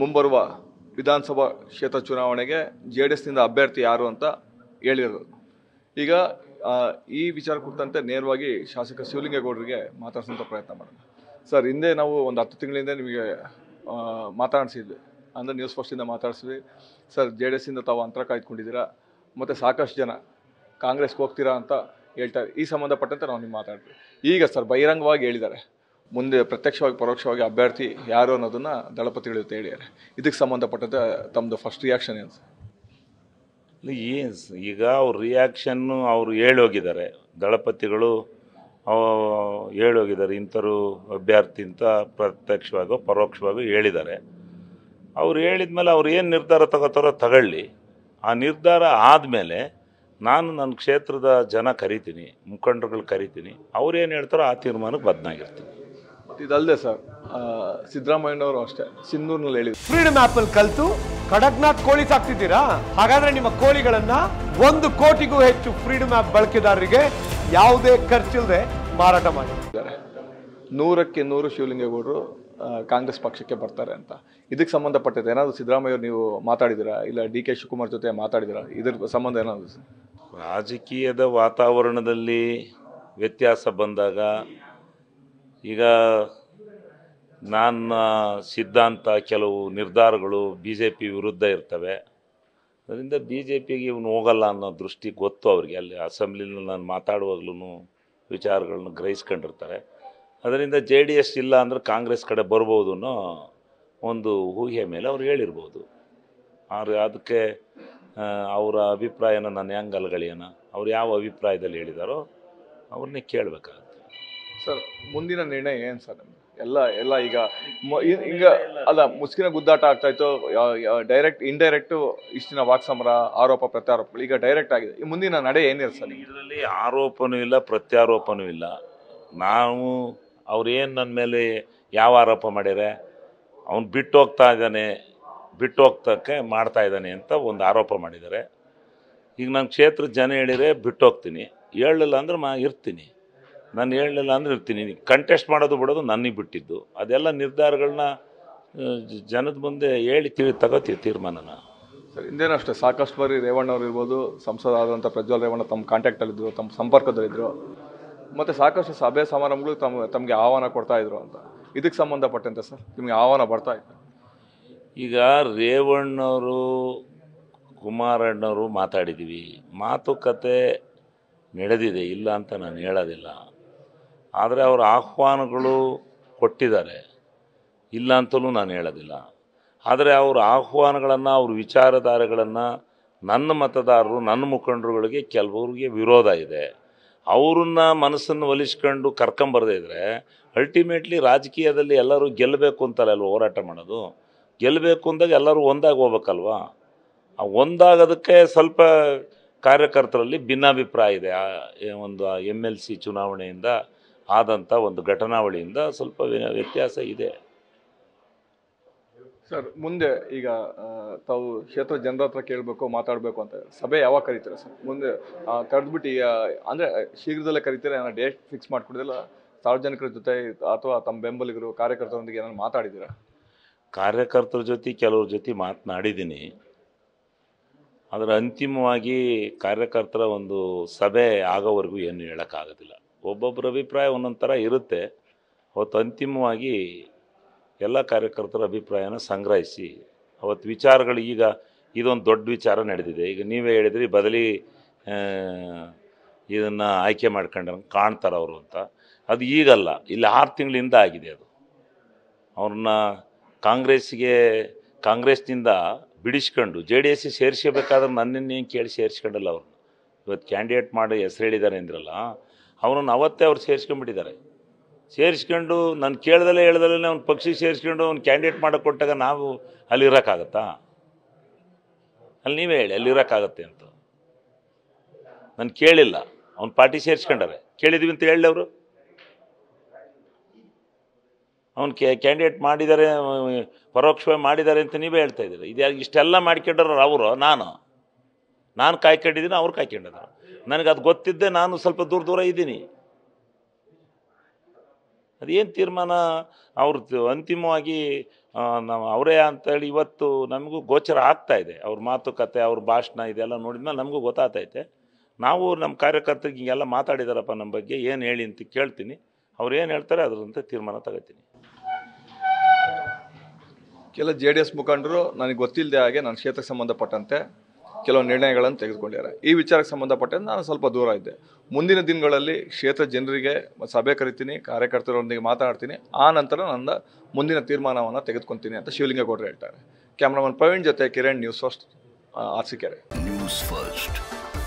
ಮುಂಬರುವ ವಿಧಾನಸಭಾ ಕ್ಷೇತ್ರ ಚುನಾವಣೆಗೆ ಜೆ ಡಿ ಎಸ್ನಿಂದ ಅಭ್ಯರ್ಥಿ ಯಾರು ಅಂತ ಹೇಳಿರೋದು ಈಗ ಈ ವಿಚಾರ ಕುರಿತಂತೆ ನೇರವಾಗಿ ಶಾಸಕ ಶಿವಲಿಂಗೇಗೌಡರಿಗೆ ಮಾತಾಡ್ಸೋಂಥ ಪ್ರಯತ್ನ ಮಾಡೋಣ ಸರ್ ಹಿಂದೆ ನಾವು ಒಂದು ಹತ್ತು ತಿಂಗಳಿಂದ ನಿಮಗೆ ಮಾತಾಡಿಸಿದ್ವಿ ಅಂದರೆ ನ್ಯೂಸ್ ಫಸ್ಟಿಂದ ಮಾತಾಡಿಸಿದ್ವಿ ಸರ್ ಜೆ ಡಿ ಎಸ್ಸಿಂದ ತಾವು ಅಂತರ ಕಾಯ್ದುಕೊಂಡಿದ್ದೀರಾ ಮತ್ತು ಸಾಕಷ್ಟು ಜನ ಕಾಂಗ್ರೆಸ್ಗೆ ಹೋಗ್ತೀರಾ ಅಂತ ಹೇಳ್ತಾರೆ ಈ ಸಂಬಂಧಪಟ್ಟಂತೆ ನಾವು ನಿಮ್ಗೆ ಮಾತಾಡ್ತೀವಿ ಈಗ ಸರ್ ಬಹಿರಂಗವಾಗಿ ಹೇಳಿದ್ದಾರೆ ಮುಂದೆ ಪ್ರತ್ಯಕ್ಷವಾಗಿ ಪರೋಕ್ಷವಾಗಿ ಅಭ್ಯರ್ಥಿ ಯಾರು ಅನ್ನೋದನ್ನು ದಳಪತಿಗಳು ಹೇಳಿದ್ದಾರೆ ಇದಕ್ಕೆ ಸಂಬಂಧಪಟ್ಟಂತೆ ತಮ್ಮದು ಫಸ್ಟ್ ರಿಯಾಕ್ಷನ್ ಏನು ಈಗ ಅವ್ರ ರಿಯಾಕ್ಷನ್ನು ಅವರು ಹೇಳೋಗಿದ್ದಾರೆ ದಳಪತಿಗಳು ಹೇಳೋಗಿದ್ದಾರೆ ಇಂಥರು ಅಭ್ಯರ್ಥಿ ಅಂತ ಪ್ರತ್ಯಕ್ಷವಾಗೋ ಪರೋಕ್ಷವಾಗೋ ಹೇಳಿದ್ದಾರೆ ಅವ್ರು ಹೇಳಿದ್ಮೇಲೆ ಅವ್ರು ಏನು ನಿರ್ಧಾರ ತಗೋತಾರೋ ತಗೊಳ್ಳಿ ಆ ನಿರ್ಧಾರ ಆದಮೇಲೆ ನಾನು ನನ್ನ ಕ್ಷೇತ್ರದ ಜನ ಕರಿತೀನಿ ಮುಖಂಡರುಗಳು ಕರಿತೀನಿ ಅವ್ರು ಏನು ಹೇಳ್ತಾರೋ ಆ ತೀರ್ಮಾನಕ್ಕೆ ಬದನಾಗಿರ್ತೀನಿ ಇದಲ್ಲದೆ ಸರ್ ಸಿದ್ದರಾಮಯ್ಯನವರು ಅಷ್ಟೇ ಸಿಂಧೂರ್ನಲ್ಲಿ ಹೇಳಿದ್ರು ಫ್ರೀಡಮ್ ಆಪ್ ಅಲ್ಲಿ ಕಲಿತು ಕಡಕ್ನಾಥ್ ಕೋಳಿ ಸಾಕ್ತಿದ್ದೀರಾ ಹಾಗಾದ್ರೆ ನಿಮ್ಮ ಕೋಳಿಗಳನ್ನ ಒಂದು ಕೋಟಿಗೂ ಹೆಚ್ಚು ಫ್ರೀಡಮ್ ಆಪ್ ಬಳಕೆದಾರರಿಗೆ ಯಾವುದೇ ಖರ್ಚಿಲ್ಲದೆ ಮಾರಾಟ ಮಾಡಿದ್ದಾರೆ ನೂರಕ್ಕೆ ನೂರು ಶಿವಲಿಂಗೇಗೌಡರು ಕಾಂಗ್ರೆಸ್ ಪಕ್ಷಕ್ಕೆ ಬರ್ತಾರೆ ಅಂತ ಇದಕ್ಕೆ ಸಂಬಂಧಪಟ್ಟಂತೆ ಏನಾದರೂ ಸಿದ್ದರಾಮಯ್ಯ ನೀವು ಮಾತಾಡಿದಿರಾ ಇಲ್ಲ ಡಿ ಕೆ ಶಿವಕುಮಾರ್ ಜೊತೆ ಮಾತಾಡಿದಿರಾ ಇದ್ರ ಸಂಬಂಧ ಏನಾದರೂ ರಾಜಕೀಯದ ವಾತಾವರಣದಲ್ಲಿ ವ್ಯತ್ಯಾಸ ಬಂದಾಗ ಈಗ ನನ್ನ ಸಿದ್ಧಾಂತ ಕೆಲವು ನಿರ್ಧಾರಗಳು ಬಿ ಜೆ ಪಿ ವಿರುದ್ಧ ಇರ್ತವೆ ಅದರಿಂದ ಬಿ ಜೆ ಪಿಗೆ ಇವನು ಹೋಗಲ್ಲ ಅನ್ನೋ ದೃಷ್ಟಿ ಗೊತ್ತು ಅವರಿಗೆ ಅಲ್ಲಿ ಅಸೆಂಬ್ಲಿನಲ್ಲಿ ನಾನು ಮಾತಾಡುವಾಗ್ಲೂ ವಿಚಾರಗಳನ್ನು ಗ್ರಹಿಸ್ಕೊಂಡಿರ್ತಾರೆ ಅದರಿಂದ ಜೆ ಡಿ ಎಸ್ ಇಲ್ಲ ಅಂದರೆ ಕಾಂಗ್ರೆಸ್ ಕಡೆ ಬರ್ಬೋದು ಅನ್ನೋ ಒಂದು ಊಹೆಯ ಮೇಲೆ ಅವ್ರು ಹೇಳಿರ್ಬೋದು ಆದ್ರೆ ಅದಕ್ಕೆ ಅವರ ಅಭಿಪ್ರಾಯನ ನಾನು ಹೆಂಗಲ್ಗಳೇನ ಅವ್ರು ಯಾವ ಅಭಿಪ್ರಾಯದಲ್ಲಿ ಹೇಳಿದಾರೋ ಅವ್ರನ್ನೇ ಕೇಳಬೇಕಾಗುತ್ತೆ ಸರ್ ಮುಂದಿನ ನಿರ್ಣಯ ಏನು ಸರ್ ಎಲ್ಲ ಎಲ್ಲ ಈಗ ಈಗ ಅಲ್ಲ ಮುಸ್ಕಿನ ಗುದ್ದಾಟ ಆಗ್ತಾ ಇತ್ತು ಡೈರೆಕ್ಟ್ ಇಂಡೈರೆಕ್ಟ್ ಇಷ್ಟಿನ ವಾಕ್ಸಮರ ಆರೋಪ ಪ್ರತ್ಯಾರೋಪಗಳು ಈಗ ಡೈರೆಕ್ಟ್ ಆಗಿದೆ ಈ ಮುಂದಿನ ನಡೆ ಏನಿದೆ ಸರ್ ಇದರಲ್ಲಿ ಆರೋಪನೂ ಇಲ್ಲ ಪ್ರತ್ಯಾರೋಪನೂ ಇಲ್ಲ ನಾವು ಏನು ನನ್ನ ಮೇಲೆ ಯಾವ ಆರೋಪ ಮಾಡಿದರೆ ಅವನು ಬಿಟ್ಟು ಹೋಗ್ತಾ ಇದ್ದಾನೆ ಬಿಟ್ಟು ಹೋಗ್ತಕ್ಕೆ ಮಾಡ್ತಾ ಇದ್ದಾನೆ ಅಂತ ಒಂದು ಆರೋಪ ಮಾಡಿದ್ದಾರೆ ಈಗ ನಮ್ಮ ಕ್ಷೇತ್ರದ ಜನ ಹೇಳಿದರೆ ಬಿಟ್ಟು ಹೋಗ್ತೀನಿ ಹೇಳಲಿಲ್ಲ ಅಂದ್ರೆ ಮಾ ಇರ್ತೀನಿ ನಾನು ಹೇಳಲಿಲ್ಲ ಅಂದರೆ ಇರ್ತೀನಿ ಕಂಟೆಸ್ಟ್ ಮಾಡೋದು ಬಿಡೋದು ನನಗೆ ಬಿಟ್ಟಿದ್ದು ಅದೆಲ್ಲ ನಿರ್ಧಾರಗಳನ್ನ ಜನದ ಮುಂದೆ ಹೇಳಿ ತಿಳಿ ತಗೋತೀವಿ ತೀರ್ಮಾನನ ಸರ್ ಇಂದೇನು ಅಷ್ಟೇ ಸಾಕಷ್ಟು ಬಾರಿ ರೇವಣ್ಣ ಅವರು ಇರ್ಬೋದು ಆದಂಥ ಪ್ರಜ್ವಲ್ ರೇವಣ್ಣ ತಮ್ಮ ಕಾಂಟ್ಯಾಕ್ಟಲ್ಲಿದ್ದರು ತಮ್ಮ ಸಂಪರ್ಕದಲ್ಲಿದ್ದರು ಮತ್ತು ಸಾಕಷ್ಟು ಸಭೆ ಸಮಾರಂಭಗಳು ತಮ್ಮ ತಮಗೆ ಆಹ್ವಾನ ಕೊಡ್ತಾಯಿದ್ರು ಅಂತ ಇದಕ್ಕೆ ಸಂಬಂಧಪಟ್ಟಂತೆ ಸರ್ ನಿಮಗೆ ಆಹ್ವಾನ ಬರ್ತಾ ಇತ್ತು ಈಗ ರೇವಣ್ಣವರು ಕುಮಾರಣ್ಣವರು ಮಾತಾಡಿದ್ದೀವಿ ಮಾತುಕತೆ ನಡೆದಿದೆ ಇಲ್ಲ ಅಂತ ನಾನು ಹೇಳೋದಿಲ್ಲ ಆದರೆ ಅವರ ಆಹ್ವಾನಗಳು ಕೊಟ್ಟಿದ್ದಾರೆ ಇಲ್ಲ ಅಂತಲೂ ನಾನು ಹೇಳೋದಿಲ್ಲ ಆದರೆ ಅವರ ಆಹ್ವಾನಗಳನ್ನು ಅವ್ರ ವಿಚಾರಧಾರೆಗಳನ್ನು ನನ್ನ ಮತದಾರರು ನನ್ನ ಮುಖಂಡರುಗಳಿಗೆ ಕೆಲವರಿಗೆ ವಿರೋಧ ಇದೆ ಅವರನ್ನ ಮನಸ್ಸನ್ನು ಒಲಿಸ್ಕೊಂಡು ಇದ್ದರೆ ಅಲ್ಟಿಮೇಟ್ಲಿ ರಾಜಕೀಯದಲ್ಲಿ ಎಲ್ಲರೂ ಗೆಲ್ಲಬೇಕು ಅಂತಲ್ಲ ಅಲ್ವ ಹೋರಾಟ ಮಾಡೋದು ಗೆಲ್ಲಬೇಕು ಅಂದಾಗ ಎಲ್ಲರೂ ಒಂದಾಗಿ ಆ ಒಂದಾಗೋದಕ್ಕೆ ಸ್ವಲ್ಪ ಕಾರ್ಯಕರ್ತರಲ್ಲಿ ಭಿನ್ನಾಭಿಪ್ರಾಯ ಇದೆ ಆ ಒಂದು ಎಮ್ ಎಲ್ ಸಿ ಚುನಾವಣೆಯಿಂದ ಆದಂಥ ಒಂದು ಘಟನಾವಳಿಯಿಂದ ಸ್ವಲ್ಪ ವ್ಯತ್ಯಾಸ ಇದೆ ಸರ್ ಮುಂದೆ ಈಗ ತಾವು ಕ್ಷೇತ್ರ ಜನರ ಹತ್ರ ಕೇಳಬೇಕು ಮಾತಾಡಬೇಕು ಅಂತ ಸಭೆ ಯಾವಾಗ ಕರೀತಾರೆ ಸರ್ ಮುಂದೆ ಕರೆದ್ಬಿಟ್ಟು ಅಂದರೆ ಶೀಘ್ರದಲ್ಲೇ ಕರೀತಾರೆ ಏನೋ ಡೇಟ್ ಫಿಕ್ಸ್ ಮಾಡಿಕೊಡೋದಿಲ್ಲ ಸಾರ್ವಜನಿಕರ ಜೊತೆ ಅಥವಾ ತಮ್ಮ ಬೆಂಬಲಿಗರು ಕಾರ್ಯಕರ್ತರೊಂದಿಗೆ ಏನಾದ್ರು ಮಾತಾಡಿದ್ದೀರಾ ಕಾರ್ಯಕರ್ತರ ಜೊತೆ ಕೆಲವ್ರ ಜೊತೆ ಮಾತನಾಡಿದ್ದೀನಿ ಆದರೆ ಅಂತಿಮವಾಗಿ ಕಾರ್ಯಕರ್ತರ ಒಂದು ಸಭೆ ಆಗೋವರೆಗೂ ಏನು ಹೇಳೋಕ್ಕಾಗೋದಿಲ್ಲ ಒಬ್ಬೊಬ್ಬರ ಅಭಿಪ್ರಾಯ ಒಂದೊಂದು ಥರ ಇರುತ್ತೆ ಅವತ್ತು ಅಂತಿಮವಾಗಿ ಎಲ್ಲ ಕಾರ್ಯಕರ್ತರ ಅಭಿಪ್ರಾಯನ ಸಂಗ್ರಹಿಸಿ ಅವತ್ತು ವಿಚಾರಗಳು ಈಗ ಇದೊಂದು ದೊಡ್ಡ ವಿಚಾರ ನಡೆದಿದೆ ಈಗ ನೀವೇ ಹೇಳಿದ್ರಿ ಬದಲಿ ಇದನ್ನು ಆಯ್ಕೆ ಮಾಡ್ಕೊಂಡ್ರೆ ಕಾಣ್ತಾರೆ ಅವರು ಅಂತ ಅದು ಈಗಲ್ಲ ಇಲ್ಲಿ ಆರು ತಿಂಗಳಿಂದ ಆಗಿದೆ ಅದು ಅವ್ರನ್ನ ಕಾಂಗ್ರೆಸ್ಗೆ ಕಾಂಗ್ರೆಸ್ನಿಂದ ಬಿಡಿಸ್ಕೊಂಡು ಜೆ ಡಿ ಸೇರಿಸ್ಕೋಬೇಕಾದ್ರೆ ನನ್ನನ್ನು ಏನು ಕೇಳಿ ಸೇರಿಸ್ಕೊಂಡಲ್ಲ ಅವ್ರನ್ನ ಇವತ್ತು ಕ್ಯಾಂಡಿಡೇಟ್ ಮಾಡಿ ಹೆಸರು ಹೇಳಿದ್ದಾರೆ ಅಂದ್ರಲ್ಲ ಅವನನ್ನು ಅವತ್ತೇ ಅವ್ರು ಸೇರಿಸ್ಕೊಂಡ್ಬಿಟ್ಟಿದ್ದಾರೆ ಸೇರಿಸ್ಕೊಂಡು ನಾನು ಕೇಳ್ದಲ್ಲೇ ಹೇಳ್ದಲ್ಲೇ ಅವ್ನು ಪಕ್ಷಿ ಸೇರಿಸ್ಕೊಂಡು ಅವ್ನು ಕ್ಯಾಂಡಿಡೇಟ್ ಮಾಡೋಕ್ಕೆ ಕೊಟ್ಟಾಗ ನಾವು ಅಲ್ಲಿ ಇರೋಕ್ಕಾಗತ್ತಾ ಅಲ್ಲಿ ನೀವೇ ಹೇಳಿ ಅಲ್ಲಿ ಇರೋಕ್ಕಾಗತ್ತೆ ಅಂತ ನಾನು ಕೇಳಿಲ್ಲ ಅವ್ನು ಪಾರ್ಟಿ ಸೇರಿಸ್ಕೊಂಡವೆ ಕೇಳಿದ್ವಿ ಅಂತ ಹೇಳಿ ಅವರು ಅವ್ನು ಕ್ಯಾಂಡಿಡೇಟ್ ಮಾಡಿದ್ದಾರೆ ಪರೋಕ್ಷವಾಗಿ ಮಾಡಿದ್ದಾರೆ ಅಂತ ನೀವೇ ಹೇಳ್ತಾ ಇದ್ದೀರಿ ಇದು ಇಷ್ಟೆಲ್ಲ ಮಾಡ್ಕೊಂಡ್ರು ಅವರು ನಾನು ನಾನು ಕಾಯ್ಕೊಂಡಿದ್ದೀನಿ ಅವ್ರು ಕಾಯ್ಕೊಂಡಿದ್ದಾರೆ ನನಗೆ ಅದು ಗೊತ್ತಿದ್ದೆ ನಾನು ಸ್ವಲ್ಪ ದೂರ ದೂರ ಇದ್ದೀನಿ ಅದೇನು ತೀರ್ಮಾನ ಅವ್ರದ್ದು ಅಂತಿಮವಾಗಿ ನಾವು ಅವರೇ ಅಂತೇಳಿ ಇವತ್ತು ನಮಗೂ ಗೋಚರ ಆಗ್ತಾ ಇದೆ ಅವ್ರ ಮಾತುಕತೆ ಅವ್ರ ಭಾಷಣ ಇದೆಲ್ಲ ಮೇಲೆ ನಮಗೂ ಗೊತ್ತಾಗ್ತೈತೆ ನಾವು ನಮ್ಮ ಕಾರ್ಯಕರ್ತರಿಗೆ ಹೀಗೆಲ್ಲ ಮಾತಾಡಿದಾರಪ್ಪ ನಮ್ಮ ಬಗ್ಗೆ ಏನು ಹೇಳಿ ಅಂತ ಕೇಳ್ತೀನಿ ಅವ್ರು ಏನು ಹೇಳ್ತಾರೆ ಅದರಂತೆ ತೀರ್ಮಾನ ತಗೋತೀನಿ ಕೆಲ ಜೆ ಡಿ ಎಸ್ ಮುಖಂಡರು ನನಗೆ ಗೊತ್ತಿಲ್ಲದೆ ಹಾಗೆ ನನ್ನ ಕ್ಷೇತ್ರಕ್ಕೆ ಸಂಬಂಧಪಟ್ಟಂತೆ ಕೆಲವು ನಿರ್ಣಯಗಳನ್ನು ತೆಗೆದುಕೊಂಡಿದ್ದಾರೆ ಈ ವಿಚಾರಕ್ಕೆ ಸಂಬಂಧಪಟ್ಟಂತೆ ನಾನು ಸ್ವಲ್ಪ ದೂರ ಇದ್ದೆ ಮುಂದಿನ ದಿನಗಳಲ್ಲಿ ಕ್ಷೇತ್ರ ಜನರಿಗೆ ಸಭೆ ಕರಿತೀನಿ ಕಾರ್ಯಕರ್ತರೊಂದಿಗೆ ಮಾತಾಡ್ತೀನಿ ಆ ನಂತರ ನನ್ನ ಮುಂದಿನ ತೀರ್ಮಾನವನ್ನು ತೆಗೆದುಕೊಂತೀನಿ ಅಂತ ಶಿವಲಿಂಗೇಗೌಡರು ಹೇಳ್ತಾರೆ ಕ್ಯಾಮ್ರಾಮನ್ ಪ್ರವೀಣ್ ಜೊತೆ Kiran news first Arsikere news first